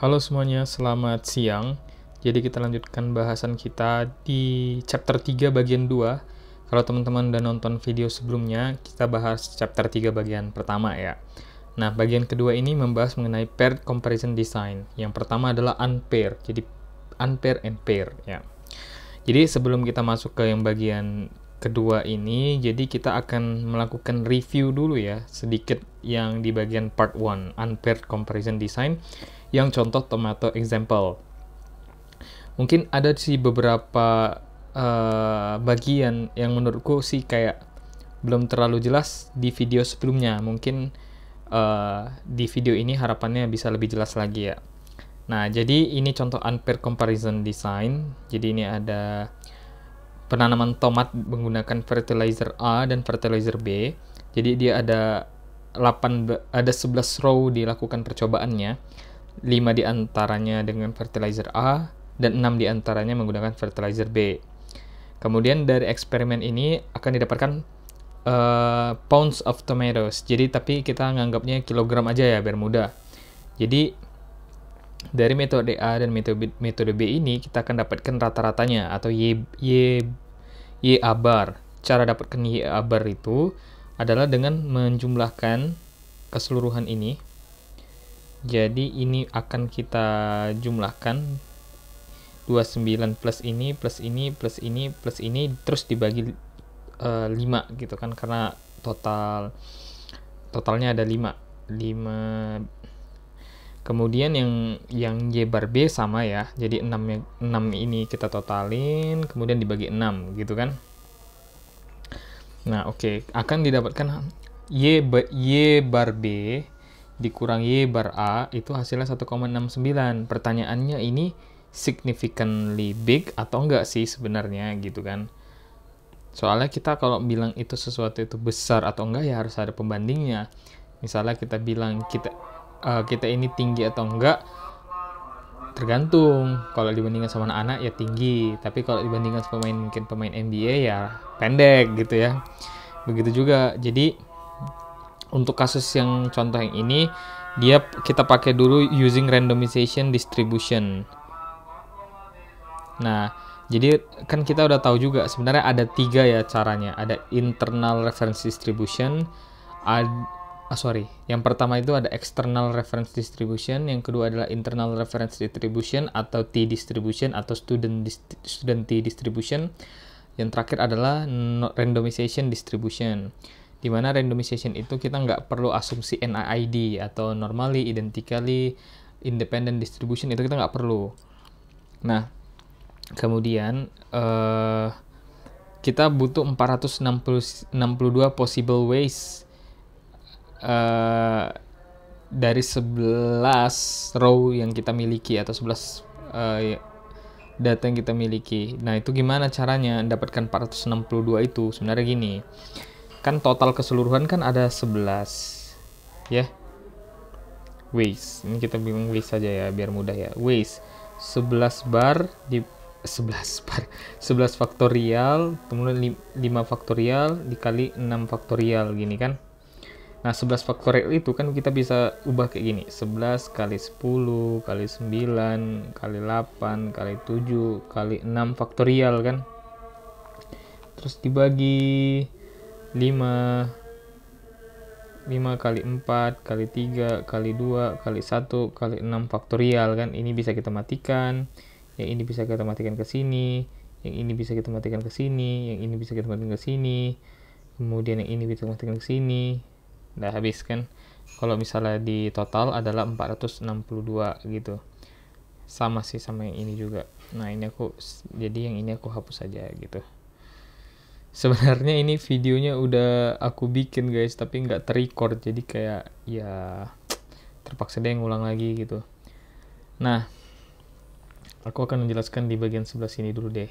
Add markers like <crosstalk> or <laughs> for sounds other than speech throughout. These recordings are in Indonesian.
Halo semuanya, selamat siang. Jadi kita lanjutkan bahasan kita di chapter 3 bagian 2. Kalau teman-teman udah nonton video sebelumnya, kita bahas chapter 3 bagian pertama ya. Nah, bagian kedua ini membahas mengenai paired comparison design. Yang pertama adalah unpaired, jadi unpaired and paired ya. Jadi sebelum kita masuk ke yang bagian kedua ini, jadi kita akan melakukan review dulu ya, sedikit yang di bagian part 1, unpaired comparison design yang contoh tomato example. Mungkin ada sih beberapa uh, bagian yang menurutku sih kayak belum terlalu jelas di video sebelumnya. Mungkin uh, di video ini harapannya bisa lebih jelas lagi ya. Nah, jadi ini contoh unpair comparison design. Jadi ini ada penanaman tomat menggunakan fertilizer A dan fertilizer B. Jadi dia ada 8 ada 11 row dilakukan percobaannya. 5 diantaranya dengan fertilizer A, dan 6 diantaranya menggunakan fertilizer B. Kemudian dari eksperimen ini akan didapatkan uh, pounds of tomatoes. Jadi tapi kita nganggapnya kilogram aja ya biar mudah. Jadi dari metode A dan metode, B ini kita akan dapatkan rata-ratanya atau Y Y YA bar. Cara dapatkan YA bar itu adalah dengan menjumlahkan keseluruhan ini jadi ini akan kita jumlahkan 29 plus ini, plus ini, plus ini, plus ini, terus dibagi uh, eh, 5 gitu kan, karena total totalnya ada 5. 5 Kemudian yang yang Y bar B sama ya, jadi 6, 6 ini kita totalin, kemudian dibagi 6 gitu kan. Nah oke, okay. akan didapatkan Y, B, y bar B dikurang Y bar A itu hasilnya 1,69. Pertanyaannya ini significantly big atau enggak sih sebenarnya gitu kan. Soalnya kita kalau bilang itu sesuatu itu besar atau enggak ya harus ada pembandingnya. Misalnya kita bilang kita uh, kita ini tinggi atau enggak tergantung. Kalau dibandingkan sama anak ya tinggi, tapi kalau dibandingkan sama pemain mungkin pemain NBA ya pendek gitu ya. Begitu juga. Jadi untuk kasus yang contoh yang ini dia kita pakai dulu using randomization distribution. Nah, jadi kan kita udah tahu juga sebenarnya ada tiga ya caranya. Ada internal reference distribution, ad, ah, sorry, yang pertama itu ada external reference distribution, yang kedua adalah internal reference distribution atau T distribution atau student student T distribution. Yang terakhir adalah randomization distribution di mana randomization itu kita nggak perlu asumsi NIID atau normally, identically, independent distribution itu kita nggak perlu. Nah, kemudian uh, kita butuh 462 possible ways uh, dari 11 row yang kita miliki atau 11 uh, eh, data yang kita miliki. Nah, itu gimana caranya mendapatkan 462 itu? Sebenarnya gini. Kan total keseluruhan kan ada 11. Ya. Yeah. ways Ini kita bilang ways saja ya biar mudah ya. ways 11 bar di 11 bar 11 faktorial kemudian 5 faktorial dikali 6 faktorial gini kan nah 11 faktorial itu kan kita bisa ubah kayak gini 11 kali 10 kali 9 kali 8 kali 7 kali 6 faktorial kan terus dibagi 5 5 kali 4 kali 3 kali 2 kali 1 kali 6 faktorial kan ini bisa kita matikan yang ini bisa kita matikan ke sini yang ini bisa kita matikan ke sini yang ini bisa kita matikan ke sini kemudian yang ini bisa kita matikan ke sini udah habis kan kalau misalnya di total adalah 462 gitu sama sih sama yang ini juga nah ini aku jadi yang ini aku hapus aja gitu sebenarnya ini videonya udah aku bikin guys tapi nggak terrecord jadi kayak ya terpaksa deh ngulang lagi gitu nah aku akan menjelaskan di bagian sebelah sini dulu deh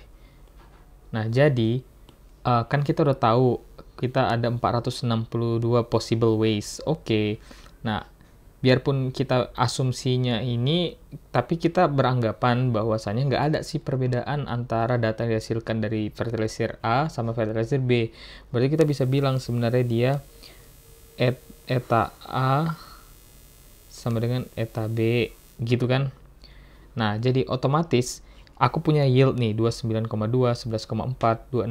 nah jadi uh, kan kita udah tahu kita ada 462 possible ways oke okay. nah biarpun kita asumsinya ini, tapi kita beranggapan bahwasannya nggak ada sih perbedaan antara data yang dihasilkan dari fertilizer A sama fertilizer B. Berarti kita bisa bilang sebenarnya dia et, eta A sama dengan eta B gitu kan. Nah, jadi otomatis aku punya yield nih 29,2, 11,4, 26,6.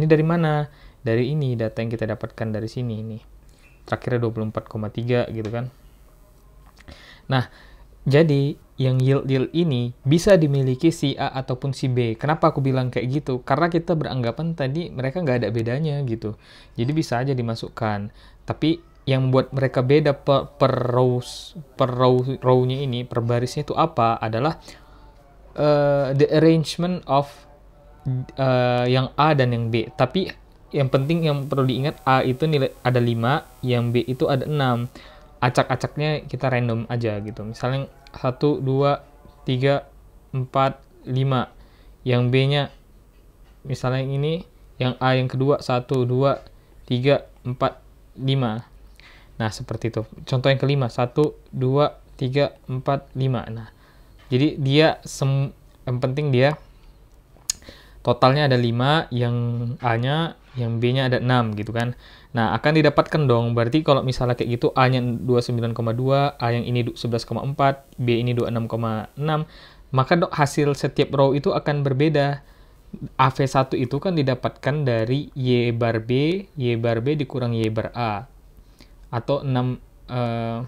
Ini dari mana? Dari ini data yang kita dapatkan dari sini ini Terakhirnya 24,3 gitu kan. Nah, jadi yang yield-yield ini bisa dimiliki si A ataupun si B. Kenapa aku bilang kayak gitu? Karena kita beranggapan tadi mereka nggak ada bedanya gitu. Jadi bisa aja dimasukkan. Tapi yang membuat mereka beda per, per row per row rownya ini per barisnya itu apa adalah uh, the arrangement of uh, yang A dan yang B. Tapi yang penting yang perlu diingat A itu nilai ada 5, yang B itu ada 6 acak-acaknya kita random aja gitu. Misalnya 1, 2, 3, 4, 5. Yang B-nya misalnya yang ini, yang A yang kedua 1, 2, 3, 4, 5. Nah, seperti itu. Contoh yang kelima, 1, 2, 3, 4, 5. Nah, jadi dia sem yang penting dia totalnya ada 5, yang A-nya, yang B-nya ada 6 gitu kan. Nah, akan didapatkan dong. Berarti kalau misalnya kayak gitu A-nya 29,2, A yang ini 11,4, B ini 26,6, maka dok hasil setiap row itu akan berbeda. AV1 itu kan didapatkan dari Y bar B, Y bar B dikurang Y bar A. Atau 6 eh,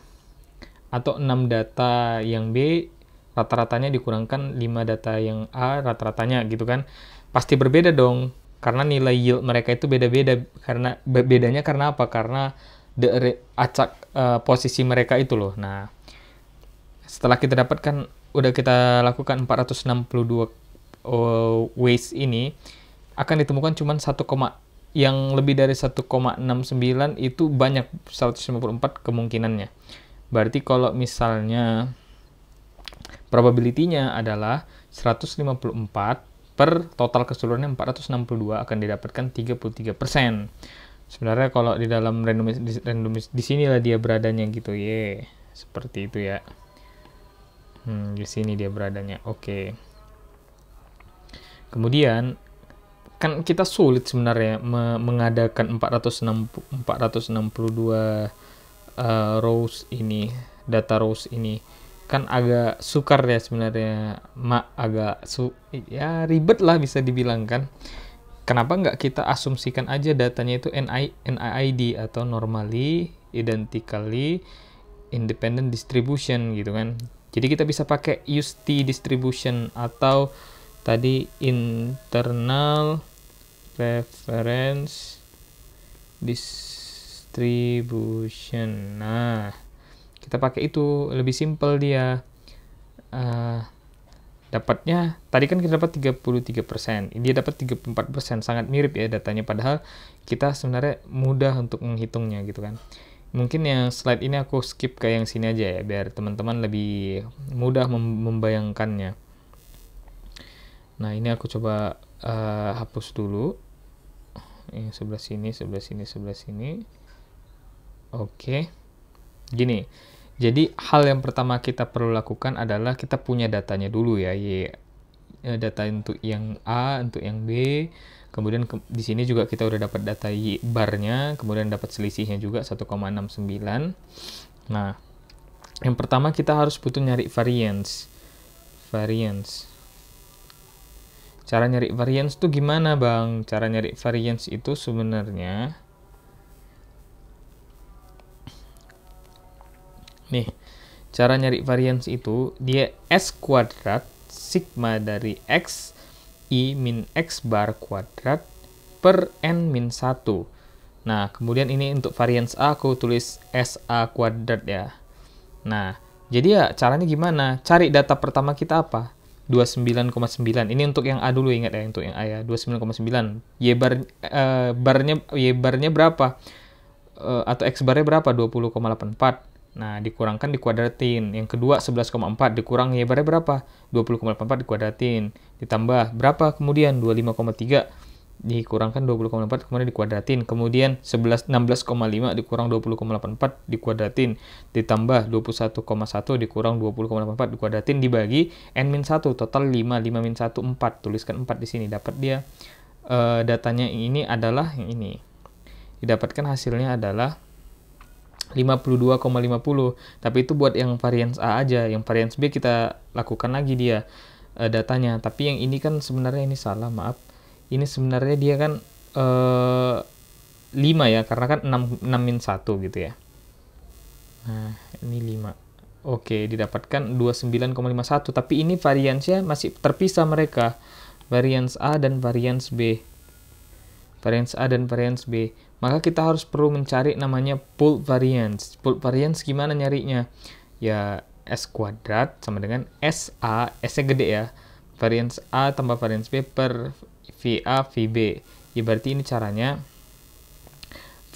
atau 6 data yang B rata-ratanya dikurangkan 5 data yang A rata-ratanya gitu kan. Pasti berbeda dong karena nilai yield mereka itu beda-beda karena bedanya karena apa karena the acak uh, posisi mereka itu loh nah setelah kita dapatkan udah kita lakukan 462 uh, eh, ways ini akan ditemukan cuma 1, yang lebih dari 1,69 itu banyak 154 kemungkinannya berarti kalau misalnya probability-nya adalah 154 per total puluh 462 akan didapatkan 33%. Sebenarnya kalau di dalam randomis di, randomis di sinilah dia beradanya gitu. Ye, seperti itu ya. Hmm, di sini dia beradanya. Oke. Okay. Kemudian kan kita sulit sebenarnya me mengadakan 460 462 uh, rows ini, data rows ini kan agak sukar ya sebenarnya mak agak su ya ribet lah bisa dibilang kan kenapa nggak kita asumsikan aja datanya itu NI NIID atau normally identically independent distribution gitu kan jadi kita bisa pakai UST distribution atau tadi internal reference distribution nah kita pakai itu lebih simple dia uh, dapatnya tadi kan kita dapat 33% dia dapat 34% sangat mirip ya datanya padahal kita sebenarnya mudah untuk menghitungnya gitu kan mungkin yang slide ini aku skip ke yang sini aja ya biar teman-teman lebih mudah mem membayangkannya nah ini aku coba uh, hapus dulu yang sebelah sini sebelah sini sebelah sini oke okay. gini jadi hal yang pertama kita perlu lakukan adalah kita punya datanya dulu ya, y e, data untuk yang A, untuk yang B. Kemudian ke, di sini juga kita udah dapat data y barnya, kemudian dapat selisihnya juga 1,69. Nah, yang pertama kita harus butuh nyari variance. Variance. Cara nyari variance tuh gimana, Bang? Cara nyari variance itu sebenarnya Nih, cara nyari variance itu dia S kuadrat sigma dari X I min X bar kuadrat per N min 1. Nah, kemudian ini untuk variance A aku tulis SA kuadrat ya. Nah, jadi ya caranya gimana? Cari data pertama kita apa? 29,9. Ini untuk yang A dulu ingat ya, untuk yang A ya. 29,9. Y bar uh, barnya Y barnya berapa? Uh, atau X barnya berapa? Nah, dikurangkan dikuadratin. Yang kedua 11,4 dikurang nyebarnya berapa? 20,84 dikuadratin. Ditambah berapa kemudian? 25,3 dikurangkan 20,4 kemudian dikuadratin. Kemudian 11 16,5 dikurang 20,84 dikuadratin. Ditambah 21,1 dikurang 20,84 dikuadratin dibagi n-1 total 5 5 min 1 4. Tuliskan 4 di sini dapat dia uh, datanya ini adalah yang ini. Didapatkan hasilnya adalah 52,50 tapi itu buat yang varians A aja yang varians B kita lakukan lagi dia uh, datanya tapi yang ini kan sebenarnya ini salah maaf ini sebenarnya dia kan uh, eh, 5 ya karena kan 6, 6 min 1 gitu ya nah ini 5 oke didapatkan 29,51 tapi ini variansnya masih terpisah mereka varians A dan varians B varians A dan varians B, maka kita harus perlu mencari namanya pool variance. Pool variance gimana nyarinya? Ya, S kuadrat sama dengan SA, S-nya gede ya. Variance A tambah variance B per VA, VB. Ya, berarti ini caranya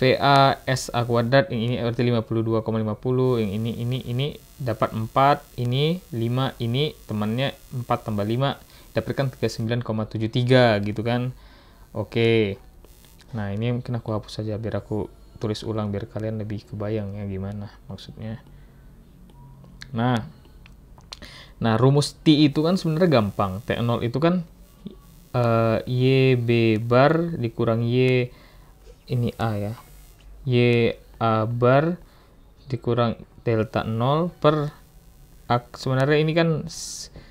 VA SA kuadrat yang ini berarti 52,50 yang ini ini ini dapat 4 ini 5 ini temannya 4 tambah 5 dapatkan 39,73 gitu kan oke nah ini mungkin aku hapus saja biar aku tulis ulang biar kalian lebih kebayang ya gimana maksudnya nah nah rumus T itu kan sebenarnya gampang T0 itu kan uh, Y B bar dikurang Y ini A ya Y A bar dikurang delta 0 per A, sebenarnya ini kan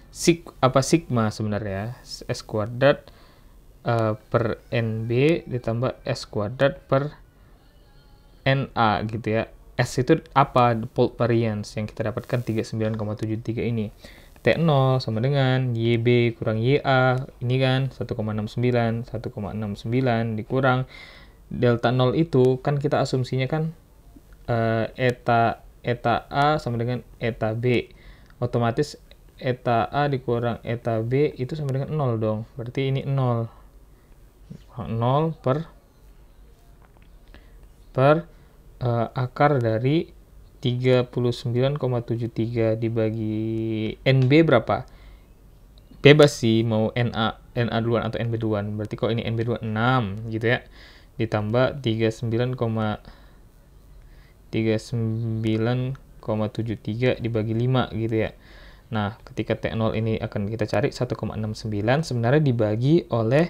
sig, apa sigma sebenarnya ya. S kuadrat uh, per NB ditambah S kuadrat per NA gitu ya. S itu apa? The fold variance yang kita dapatkan 39,73 ini. T0 sama dengan YB kurang YA, ini kan 1,69, 1,69 dikurang. Delta 0 itu kan kita asumsinya kan uh, eta eta A sama dengan eta B. Otomatis eta A dikurang eta B itu sama dengan 0 dong. Berarti ini 0. 0 per per uh, akar dari 39,73 dibagi NB berapa? Bebas sih mau NA NA duluan atau NB duluan. Berarti kalau ini NB duluan 6 gitu ya. Ditambah 39, 39,73 dibagi 5 gitu ya. Nah, ketika T0 ini akan kita cari 1,69 sebenarnya dibagi oleh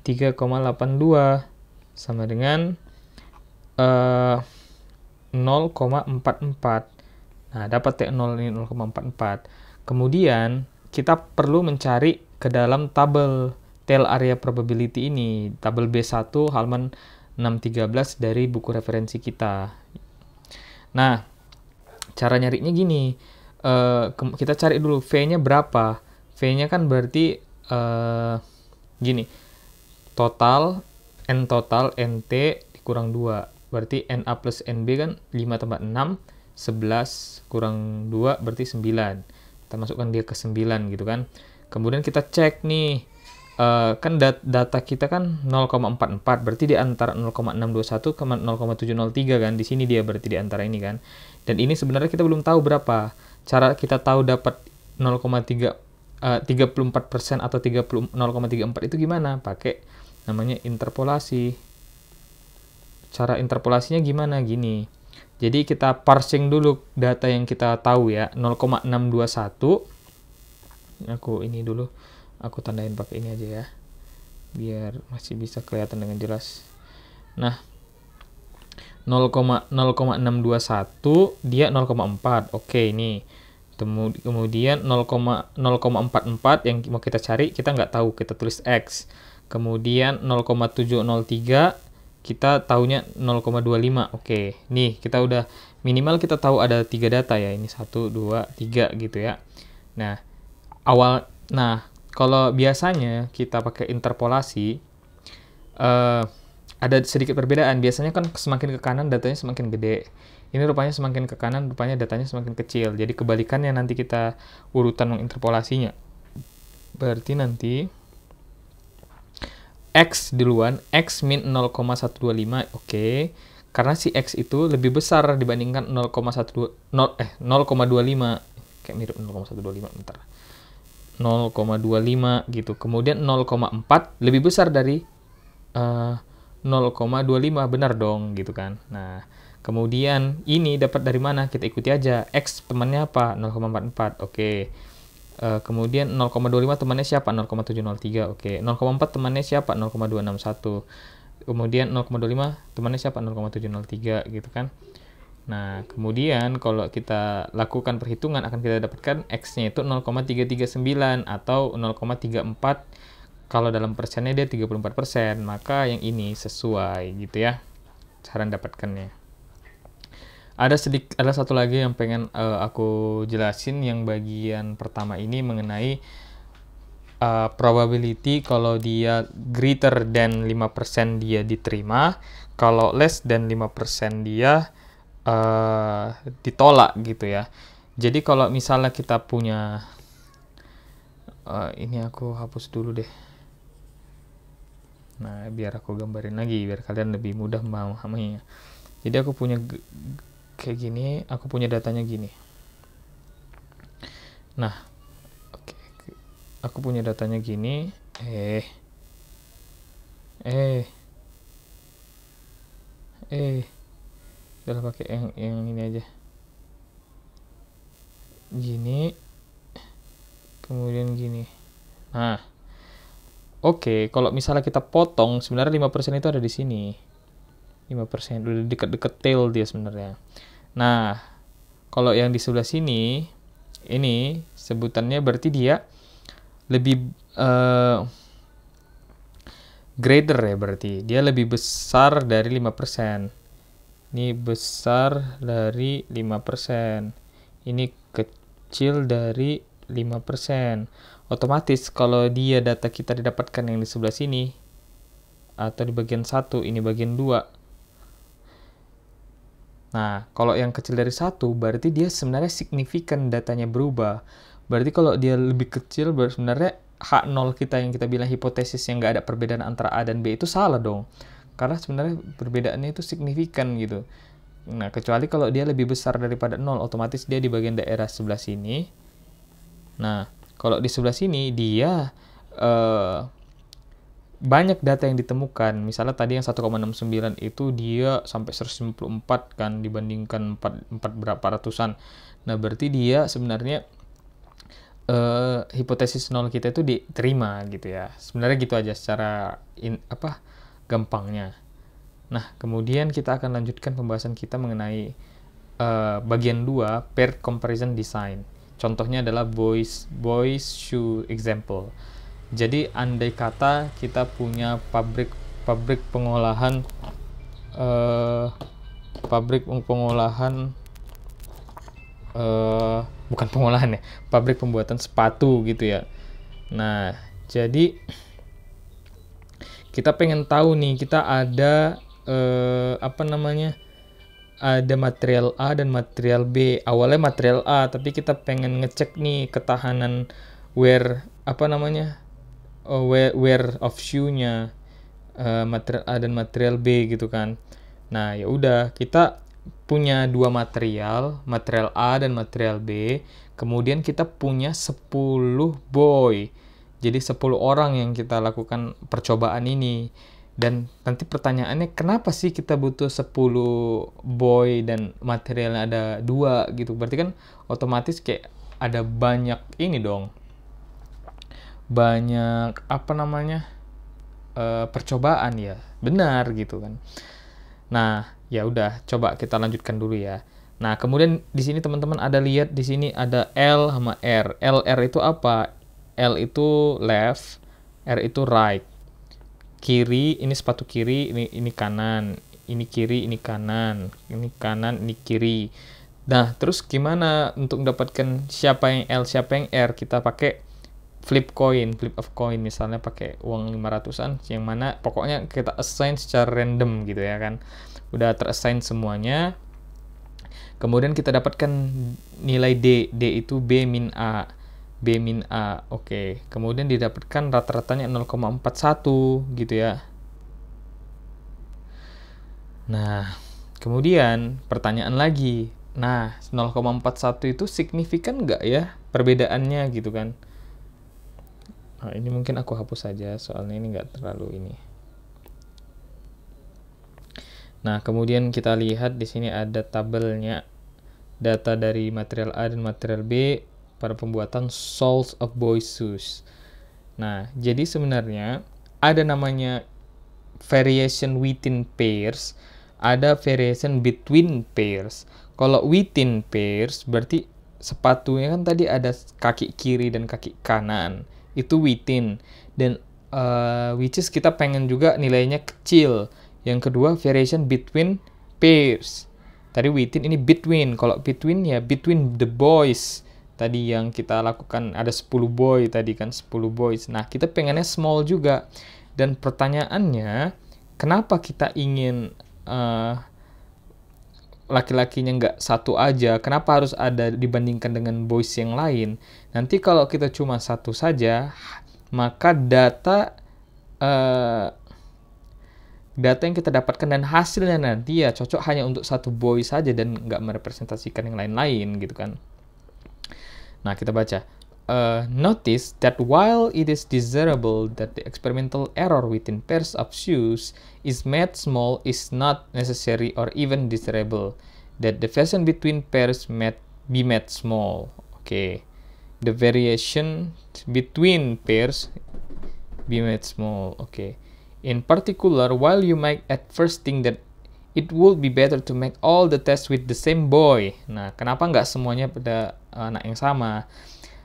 3,82 sama dengan uh, eh, 0,44. Nah, dapat T0 ini 0,44. Kemudian, kita perlu mencari ke dalam tabel tail area probability ini, tabel B1 halaman 613 dari buku referensi kita. Nah, cara nyarinya gini, uh, kita cari dulu V-nya berapa. V-nya kan berarti uh, gini, total n total nt dikurang 2 berarti na plus nb kan 5 tambah 6 11 kurang 2 berarti 9 kita masukkan dia ke 9 gitu kan kemudian kita cek nih uh, kan dat data kita kan 0,44 berarti di antara 0,621 ke 0,703 kan di sini dia berarti di antara ini kan dan ini sebenarnya kita belum tahu berapa cara kita tahu dapat 0,3 uh, 34% atau 0,34 itu gimana pakai namanya interpolasi. Cara interpolasinya gimana? Gini. Jadi kita parsing dulu data yang kita tahu ya, 0,621. Aku ini dulu, aku tandain pakai ini aja ya. Biar masih bisa kelihatan dengan jelas. Nah, 0,621 dia 0,4. Oke, ini kemudian 0,044 yang mau kita cari kita nggak tahu kita tulis x Kemudian 0,703 kita tahunya 0,25. Oke, nih kita udah minimal kita tahu ada tiga data ya. Ini 1 2 3 gitu ya. Nah, awal nah kalau biasanya kita pakai interpolasi eh uh, ada sedikit perbedaan. Biasanya kan semakin ke kanan datanya semakin gede. Ini rupanya semakin ke kanan, rupanya datanya semakin kecil. Jadi kebalikannya nanti kita urutan menginterpolasinya. Berarti nanti X duluan, X min 0,125, oke. Okay. Karena si X itu lebih besar dibandingkan 0,12 0, eh 0,25 kayak mirip 0,125 bentar. 0,25 gitu. Kemudian 0,4 lebih besar dari uh, eh, 0,25 benar dong gitu kan. Nah, kemudian ini dapat dari mana? Kita ikuti aja. X temannya apa? 0,44. Oke. Okay. Eh, kemudian 0,25 temannya siapa? 0,703. Oke. Okay. 0,4 temannya siapa? 0,261. Kemudian 0,25 temannya siapa? 0,703 gitu kan. Nah, kemudian kalau kita lakukan perhitungan akan kita dapatkan X-nya itu 0,339 atau 0,34 kalau dalam persennya dia 34%, maka yang ini sesuai gitu ya cara mendapatkannya ada sedikit, ada satu lagi yang pengen uh, aku jelasin yang bagian pertama ini mengenai uh, probability kalau dia greater than 5% dia diterima, kalau less than 5% dia uh, ditolak gitu ya. Jadi kalau misalnya kita punya uh, ini aku hapus dulu deh. Nah, biar aku gambarin lagi biar kalian lebih mudah memahaminya. Jadi aku punya kayak gini aku punya datanya gini nah oke okay. aku punya datanya gini eh eh eh udah pakai yang yang ini aja gini kemudian gini nah Oke, okay, kalau misalnya kita potong, sebenarnya 5% itu ada di sini. 5% udah deket-deket tail dia sebenarnya. Nah, kalau yang di sebelah sini ini sebutannya berarti dia lebih uh, greater ya berarti. Dia lebih besar dari 5%. Ini besar dari 5%. Ini kecil dari 5%. Otomatis kalau dia data kita didapatkan yang di sebelah sini atau di bagian satu ini bagian dua. Nah, kalau yang kecil dari satu, berarti dia sebenarnya signifikan datanya berubah. Berarti kalau dia lebih kecil, sebenarnya H0 kita yang kita bilang hipotesis yang nggak ada perbedaan antara A dan B itu salah dong. Karena sebenarnya perbedaannya itu signifikan gitu. Nah, kecuali kalau dia lebih besar daripada 0, otomatis dia di bagian daerah sebelah sini. Nah, kalau di sebelah sini, dia uh, banyak data yang ditemukan. Misalnya tadi yang 1,69 itu dia sampai 194 kan dibandingkan 4, 4 berapa ratusan. Nah, berarti dia sebenarnya eh, hipotesis nol kita itu diterima gitu ya. Sebenarnya gitu aja secara in, apa gampangnya. Nah, kemudian kita akan lanjutkan pembahasan kita mengenai eh, bagian 2 pair comparison design. Contohnya adalah boys boys shoe example. Jadi andai kata kita punya pabrik pabrik pengolahan eh, pabrik pengolahan eh, bukan pengolahan ya, pabrik pembuatan sepatu gitu ya. Nah, jadi kita pengen tahu nih kita ada eh, apa namanya? ada material A dan material B. Awalnya material A, tapi kita pengen ngecek nih ketahanan wear apa namanya? uh, oh, wear, wear of shoe-nya uh, eh, material A dan material B gitu kan. Nah, ya udah kita punya dua material, material A dan material B. Kemudian kita punya 10 boy. Jadi 10 orang yang kita lakukan percobaan ini. Dan nanti pertanyaannya kenapa sih kita butuh 10 boy dan materialnya ada dua gitu. Berarti kan otomatis kayak ada banyak ini dong banyak apa namanya uh, percobaan ya benar gitu kan nah ya udah coba kita lanjutkan dulu ya nah kemudian di sini teman-teman ada lihat di sini ada L sama R L R itu apa L itu left R itu right kiri ini sepatu kiri ini ini kanan ini kiri ini kanan ini kanan ini kiri nah terus gimana untuk mendapatkan siapa yang L siapa yang R kita pakai flip coin, flip of coin misalnya pakai uang 500-an yang mana pokoknya kita assign secara random gitu ya kan. Udah terassign semuanya. Kemudian kita dapatkan nilai D, D itu B min A. B min A. Oke, okay. kemudian didapatkan rata-ratanya 0,41 gitu ya. Nah, kemudian pertanyaan lagi. Nah, 0,41 itu signifikan nggak ya perbedaannya gitu kan? Nah, ini mungkin aku hapus saja soalnya ini nggak terlalu ini. Nah, kemudian kita lihat di sini ada tabelnya data dari material A dan material B para pembuatan Souls of Boy Shoes. Nah, jadi sebenarnya ada namanya variation within pairs, ada variation between pairs. Kalau within pairs berarti sepatunya kan tadi ada kaki kiri dan kaki kanan itu within dan uh, which is kita pengen juga nilainya kecil. Yang kedua variation between pairs. Tadi within ini between. Kalau between ya between the boys. Tadi yang kita lakukan ada 10 boy tadi kan 10 boys. Nah, kita pengennya small juga. Dan pertanyaannya, kenapa kita ingin uh, laki-lakinya nggak satu aja, kenapa harus ada dibandingkan dengan boys yang lain? Nanti kalau kita cuma satu saja, maka data uh, data yang kita dapatkan dan hasilnya nanti ya cocok hanya untuk satu boy saja dan nggak merepresentasikan yang lain-lain gitu kan. Nah kita baca uh, notice that while it is desirable that the experimental error within pairs of shoes is made small is not necessary or even desirable that the fashion between pairs met be made small. Okay, the variation between pairs be made small. Okay, in particular, while you might at first think that it would be better to make all the tests with the same boy. Nah, kenapa nggak semuanya pada anak yang sama?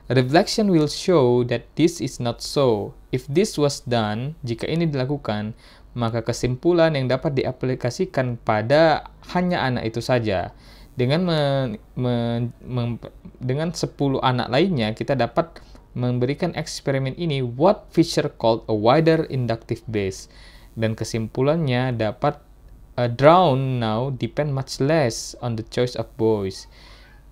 Reflection will show that this is not so. If this was done, jika ini dilakukan, maka kesimpulan yang dapat diaplikasikan pada hanya anak itu saja. Dengan me, me, mem, dengan 10 anak lainnya, kita dapat memberikan eksperimen ini what Fisher called a wider inductive base. Dan kesimpulannya dapat a uh, drown now depend much less on the choice of boys.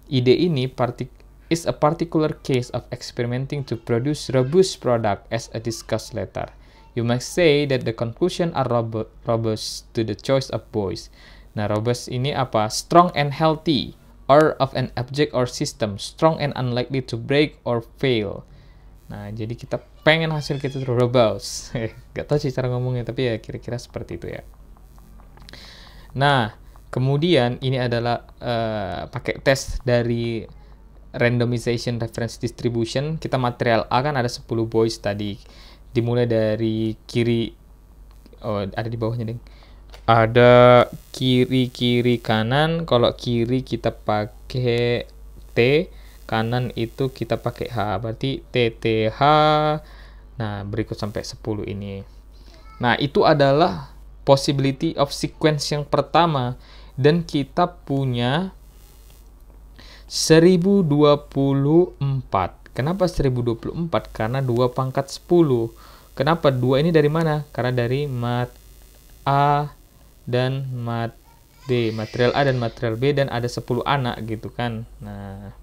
Ide ini partik is a particular case of experimenting to produce robust product as a discussed later. You might say that the conclusion are robust to the choice of boys. Nah, robust ini apa? Strong and healthy, or of an object or system, strong and unlikely to break or fail. Nah, jadi kita pengen hasil kita itu robust. <laughs> Gak tau sih cara ngomongnya, tapi ya kira-kira seperti itu ya. Nah, kemudian ini adalah uh, pakai tes dari randomization reference distribution, kita material A kan ada 10 boys tadi. Dimulai dari kiri, oh ada di bawahnya deh. Ada kiri, kiri, kanan. Kalau kiri kita pakai T, kanan itu kita pakai H. Berarti TTH, nah berikut sampai 10 ini. Nah itu adalah possibility of sequence yang pertama. Dan kita punya 1024. Kenapa 1024? Karena 2 pangkat 10. Kenapa 2 ini dari mana? Karena dari mat A dan mat D, material A dan material B dan ada 10 anak gitu kan. Nah.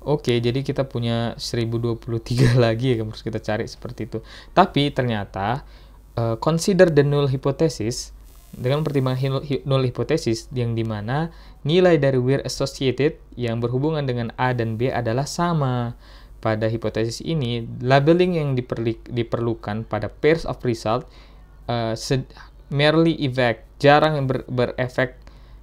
Oke, jadi kita punya 1023 <laughs> lagi ya, harus kita cari seperti itu. Tapi ternyata uh, consider the null hypothesis dengan pertimbangan nol hipotesis yang dimana nilai dari we're associated yang berhubungan dengan A dan B adalah sama. Pada hipotesis ini, labeling yang diperlukan pada pairs of result uh, merely effect, jarang ber berefek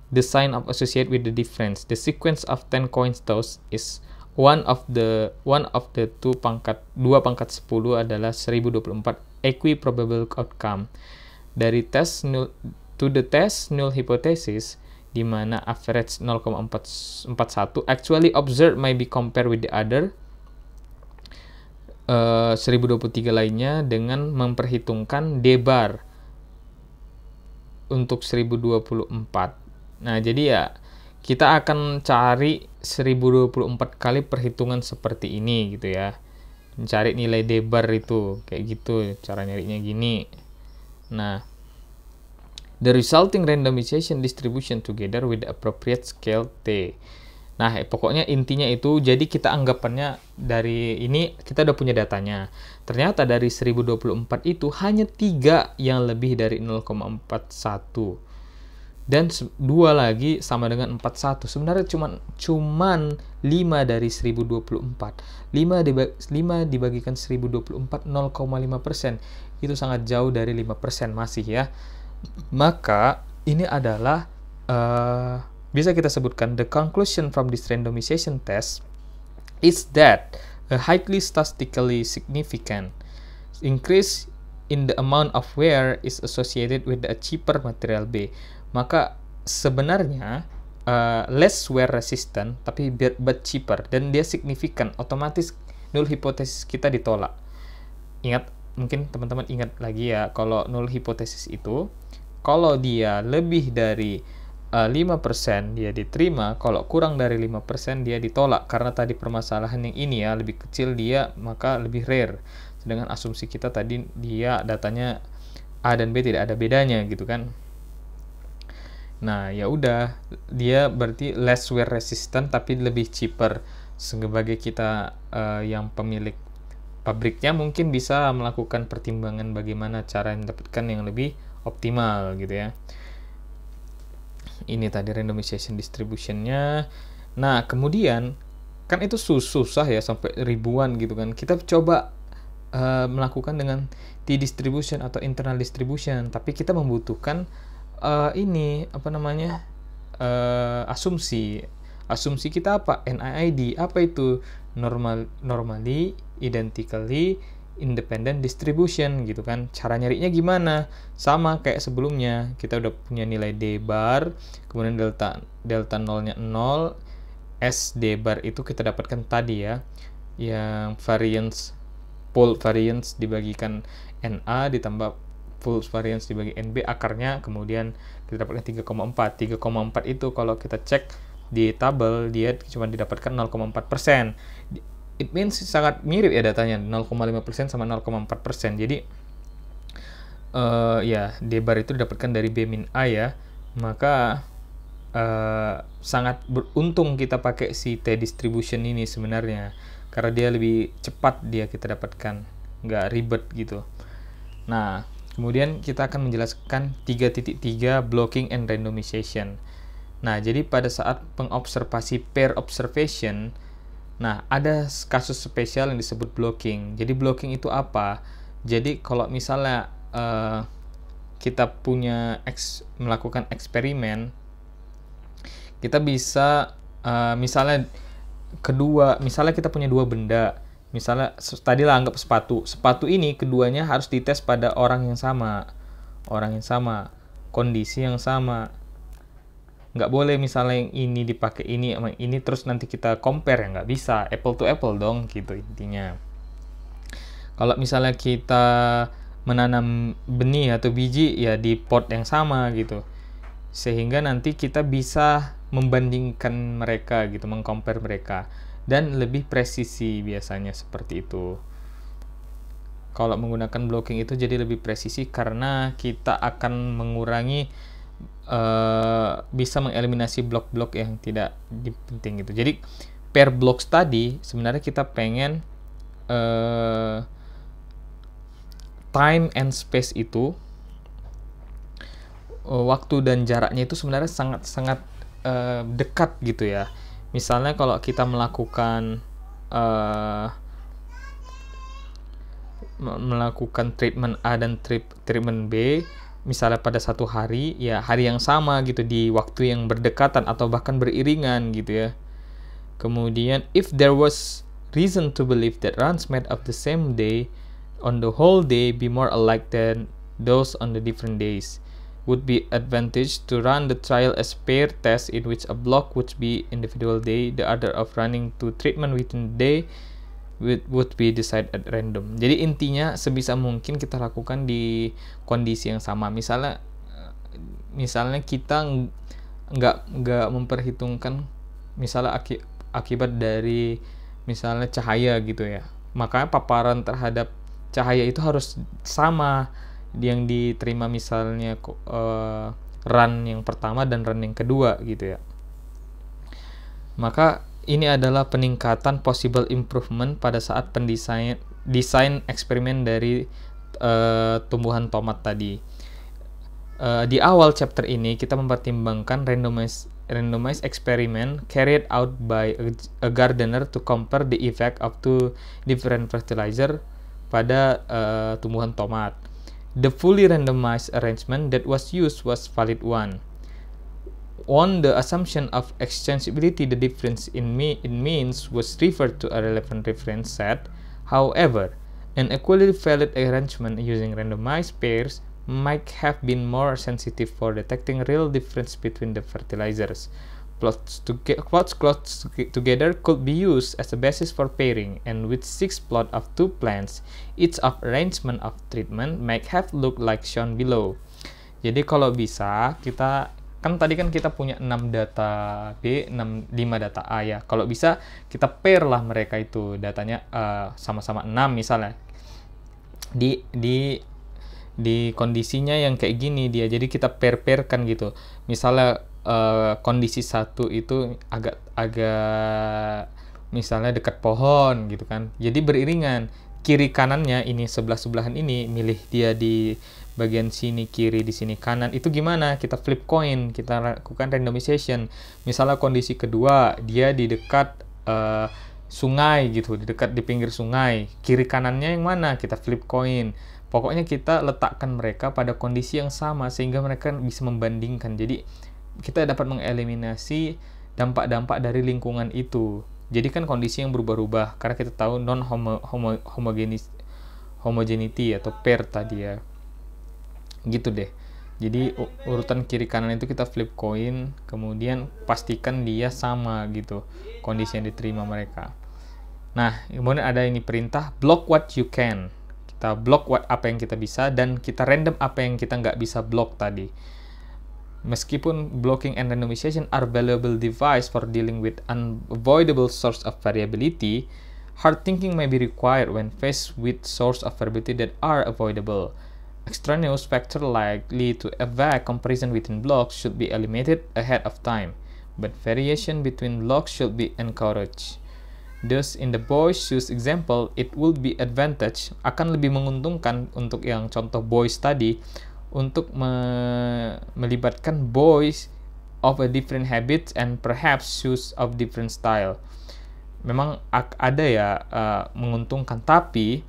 the sign of associate with the difference. The sequence of 10 coins toss is one of the one of the two pangkat dua pangkat 10 adalah 1024 probable outcome dari tes to the test null hypothesis di mana average 0,441 actually observed may be compared with the other eh, uh, 1023 lainnya dengan memperhitungkan D bar untuk 1024. Nah, jadi ya kita akan cari 1024 kali perhitungan seperti ini gitu ya. Mencari nilai D bar itu kayak gitu cara nyarinya gini. Nah, the resulting randomization distribution together with the appropriate scale T. Nah, eh, pokoknya intinya itu jadi kita anggapannya dari ini kita udah punya datanya. Ternyata dari 1024 itu hanya tiga yang lebih dari 0,41. Dan dua lagi sama dengan 41. Sebenarnya cuman cuman 5 dari 1024. 5 dibagi, 5 dibagikan 1024 0,5%. Itu sangat jauh dari 5% masih ya. Maka ini adalah uh, bisa kita sebutkan the conclusion from this randomization test is that a highly statistically significant increase in the amount of wear is associated with a cheaper material B. Maka sebenarnya uh, less wear resistant tapi but cheaper dan dia signifikan otomatis nul hipotesis kita ditolak. Ingat mungkin teman-teman ingat lagi ya kalau nul hipotesis itu kalau dia lebih dari uh, eh, 5% dia diterima, kalau kurang dari 5% dia ditolak. Karena tadi permasalahan yang ini ya, lebih kecil dia maka lebih rare. Sedangkan asumsi kita tadi dia datanya A dan B tidak ada bedanya gitu kan. Nah, ya udah, dia berarti less wear resistant tapi lebih cheaper. Sebagai kita uh, yang pemilik pabriknya mungkin bisa melakukan pertimbangan bagaimana cara mendapatkan yang lebih optimal gitu ya ini tadi randomization distributionnya nah kemudian kan itu susah ya sampai ribuan gitu kan kita coba uh, melakukan dengan t-distribution atau internal distribution tapi kita membutuhkan uh, ini apa namanya uh, asumsi asumsi kita apa NIID apa itu normal normally identically independent distribution gitu kan. Cara nyarinya gimana? Sama kayak sebelumnya, kita udah punya nilai D bar, kemudian delta delta nolnya nol, S D bar itu kita dapatkan tadi ya, yang variance pole variance dibagikan NA ditambah full variance dibagi NB akarnya kemudian kita dapatkan 3,4 3,4 itu kalau kita cek di tabel dia cuma didapatkan 0,4 persen it means sangat mirip ya datanya 0,5% sama 0,4%. Jadi uh, ya D bar itu didapatkan dari B min A ya. Maka uh, sangat beruntung kita pakai si T distribution ini sebenarnya karena dia lebih cepat dia kita dapatkan, nggak ribet gitu. Nah, kemudian kita akan menjelaskan 3.3 blocking and randomization. Nah, jadi pada saat pengobservasi pair observation Nah, ada kasus spesial yang disebut blocking. Jadi blocking itu apa? Jadi kalau misalnya uh, kita punya eks, melakukan eksperimen, kita bisa uh, misalnya kedua, misalnya kita punya dua benda, misalnya tadi lah anggap sepatu. Sepatu ini keduanya harus dites pada orang yang sama, orang yang sama, kondisi yang sama nggak boleh misalnya yang ini dipakai ini sama ini terus nanti kita compare ya nggak bisa apple to apple dong gitu intinya kalau misalnya kita menanam benih atau biji ya di pot yang sama gitu sehingga nanti kita bisa membandingkan mereka gitu mengcompare mereka dan lebih presisi biasanya seperti itu kalau menggunakan blocking itu jadi lebih presisi karena kita akan mengurangi uh, bisa mengeliminasi blok-blok yang tidak penting gitu. Jadi per blok tadi sebenarnya kita pengen uh, time and space itu uh, waktu dan jaraknya itu sebenarnya sangat-sangat uh, dekat gitu ya. Misalnya kalau kita melakukan uh, melakukan treatment A dan treatment B misalnya pada satu hari ya hari yang sama gitu di waktu yang berdekatan atau bahkan beriringan gitu ya. Kemudian if there was reason to believe that runs made of the same day on the whole day be more alike than those on the different days would be advantage to run the trial as pair test in which a block would be individual day the other of running to treatment within the day would be decided at random. Jadi intinya sebisa mungkin kita lakukan di kondisi yang sama. Misalnya misalnya kita nggak nggak memperhitungkan misalnya aki, akibat dari misalnya cahaya gitu ya. Makanya paparan terhadap cahaya itu harus sama yang diterima misalnya uh, run yang pertama dan run yang kedua gitu ya. Maka ini adalah peningkatan possible improvement pada saat pendesain desain eksperimen dari uh, tumbuhan tomat tadi. Uh, di awal chapter ini kita mempertimbangkan randomized randomized experiment carried out by a, gardener to compare the effect of two different fertilizer pada uh, tumbuhan tomat. The fully randomized arrangement that was used was valid one. On the assumption of exchangeability, the difference in, me means was referred to a relevant reference set. However, an equally valid arrangement using randomized pairs might have been more sensitive for detecting real difference between the fertilizers. Plots, to plots close together could be used as a basis for pairing, and with six plots of two plants, each of arrangement of treatment might have looked like shown below. Jadi kalau bisa kita kan tadi kan kita punya 6 data B, 6, 5 data A ya. Kalau bisa kita pair lah mereka itu datanya eh, sama-sama uh, 6 misalnya. Di di di kondisinya yang kayak gini dia. Jadi kita pair-pairkan gitu. Misalnya uh, kondisi satu itu agak agak misalnya dekat pohon gitu kan. Jadi beriringan kiri kanannya ini sebelah sebelahan ini milih dia di bagian sini kiri, di sini kanan, itu gimana? Kita flip coin, kita lakukan randomization. Misalnya kondisi kedua, dia di dekat uh, sungai gitu, di dekat di pinggir sungai. Kiri kanannya yang mana? Kita flip coin. Pokoknya kita letakkan mereka pada kondisi yang sama sehingga mereka bisa membandingkan. Jadi kita dapat mengeliminasi dampak-dampak dari lingkungan itu. Jadi kan kondisi yang berubah-ubah karena kita tahu non homo, homo homogenis homogeneity atau pair tadi ya gitu deh jadi urutan kiri kanan itu kita flip coin kemudian pastikan dia sama gitu kondisi yang diterima mereka nah kemudian ada ini perintah block what you can kita block what apa yang kita bisa dan kita random apa yang kita nggak bisa block tadi Meskipun blocking and randomization are valuable device for dealing with unavoidable source of variability, hard thinking may be required when faced with source of variability that are avoidable. Extraneous factors likely to affect comparison within blocks should be eliminated ahead of time, but variation between blocks should be encouraged. Thus, in the boys shoes example, it would be advantage, akan lebih menguntungkan untuk yang contoh boys tadi, untuk me melibatkan boys of a different habits and perhaps shoes of different style. Memang ada ya uh, menguntungkan, tapi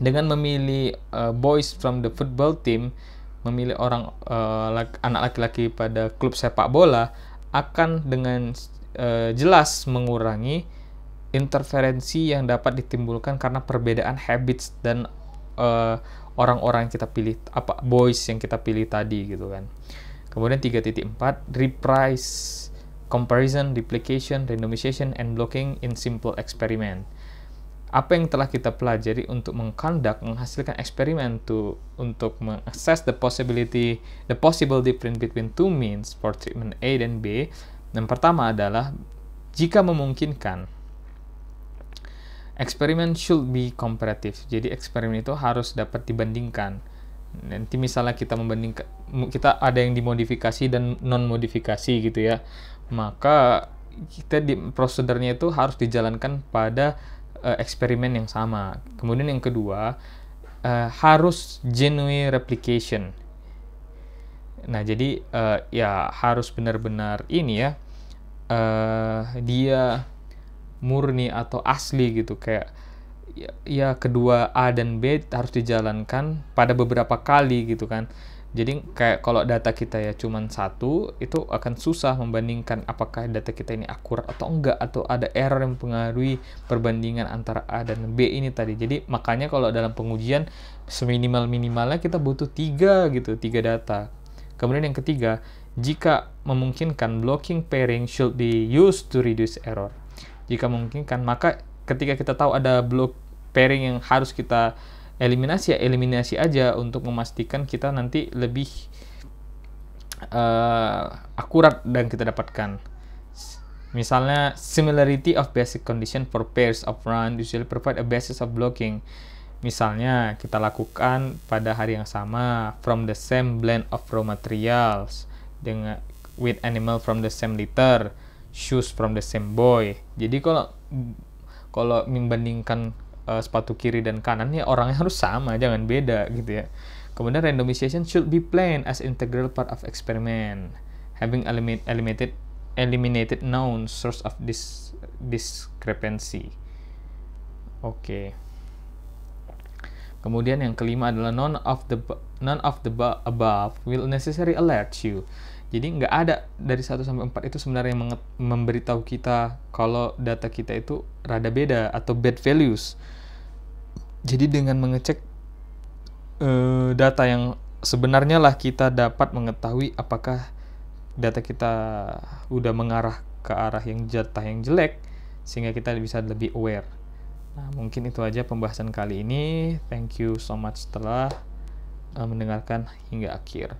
dengan memilih uh, boys from the football team memilih orang uh, laki, anak laki-laki pada klub sepak bola akan dengan uh, jelas mengurangi interferensi yang dapat ditimbulkan karena perbedaan habits dan uh, orang-orang yang kita pilih apa boys yang kita pilih tadi gitu kan. Kemudian 3.4 reprise comparison, replication, randomization and blocking in simple experiment apa yang telah kita pelajari untuk mengkandak menghasilkan eksperimen to, untuk mengakses the possibility the possible difference between two means for treatment A dan B. Yang pertama adalah jika memungkinkan eksperimen should be comparative. Jadi eksperimen itu harus dapat dibandingkan. Nanti misalnya kita membandingkan kita ada yang dimodifikasi dan non modifikasi gitu ya. Maka kita di prosedurnya itu harus dijalankan pada uh, eksperimen yang sama. Kemudian yang kedua uh, harus genuine replication. Nah jadi uh, ya harus benar-benar ini ya uh, dia murni atau asli gitu kayak ya, ya kedua A dan B harus dijalankan pada beberapa kali gitu kan jadi kayak kalau data kita ya cuma satu, itu akan susah membandingkan apakah data kita ini akurat atau enggak, atau ada error yang mempengaruhi perbandingan antara A dan B ini tadi. Jadi makanya kalau dalam pengujian, seminimal-minimalnya kita butuh tiga gitu, tiga data. Kemudian yang ketiga, jika memungkinkan, blocking pairing should be used to reduce error. Jika memungkinkan, maka ketika kita tahu ada block pairing yang harus kita eliminasi ya eliminasi aja untuk memastikan kita nanti lebih uh, akurat dan kita dapatkan. Misalnya, similarity of basic condition for pairs of run usually provide a basis of blocking. Misalnya, kita lakukan pada hari yang sama from the same blend of raw materials dengan with animal from the same litter, shoes from the same boy. Jadi kalau kalau membandingkan uh, sepatu kiri dan kanannya orangnya harus sama, jangan beda gitu ya. Kemudian randomization should be planned as integral part of experiment, having eliminate, eliminated eliminated known source of this discrepancy. Oke. Okay. Kemudian yang kelima adalah none of the none of the above will necessarily alert you jadi nggak ada dari 1 sampai 4 itu sebenarnya yang memberitahu kita kalau data kita itu rada beda atau bad values. Jadi dengan mengecek uh, data yang sebenarnya lah kita dapat mengetahui apakah data kita udah mengarah ke arah yang jatah yang jelek sehingga kita bisa lebih aware. Nah, mungkin itu aja pembahasan kali ini. Thank you so much telah uh, mendengarkan hingga akhir.